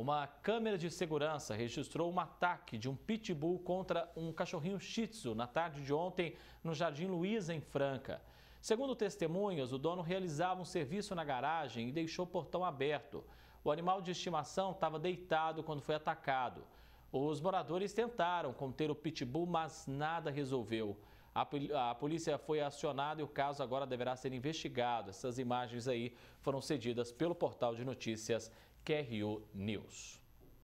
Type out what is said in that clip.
Uma câmera de segurança registrou um ataque de um pitbull contra um cachorrinho shih tzu na tarde de ontem no Jardim Luiza, em Franca. Segundo testemunhas, o dono realizava um serviço na garagem e deixou o portão aberto. O animal de estimação estava deitado quando foi atacado. Os moradores tentaram conter o pitbull, mas nada resolveu. A, polícia foi acionada e o caso agora deverá ser investigado. Essas imagens aí foram cedidas pelo portal de notícias QRU News.